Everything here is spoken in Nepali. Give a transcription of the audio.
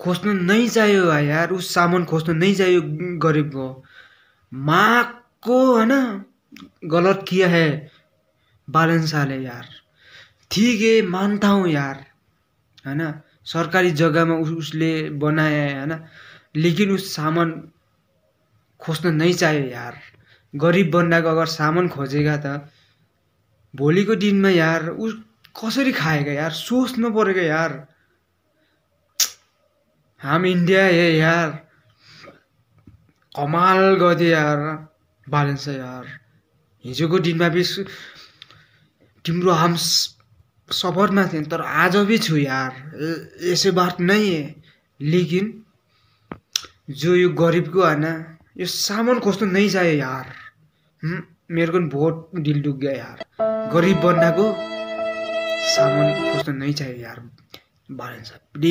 खोज्नु नै चाहियो यार उस सामान खोज्नु नै चाहियो गरिबको माको माँ को गलत किया है बैलेंस यार ठीक है मानता यार होइन सरकारी जग्गामा उस, उसले बनाए होइन लेकिन उस सामान खोज्न नै चाहियो यार गरिब बन्दाको अगर सामान खोजेका त भोलिको दिनमा यार उस कसरी खाएका यार सोच्नु परेको यार हाम इन्डिया हे यार कमाल गरिदियो यार ब्यालेन्स यार हिजोको दिनमा बि तिम्रो हाम सफरमा थियौँ तर आज पनि छु यार यसै बात नै लेकिन जो यो गरिबको होइन यो सामान कस्तो नै चाहियो यार मेरो पनि भोट डिल डुग्यो यार गरिब बन्दाको सामान कस्तो नै चाहियो यार भनिन्छ प्लिज